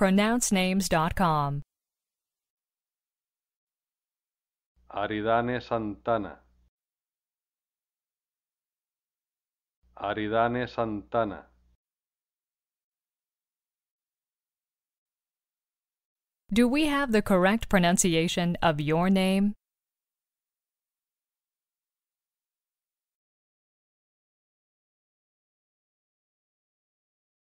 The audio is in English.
pronouncenames.com. Aridane Santana. Aridane Santana. Do we have the correct pronunciation of your name?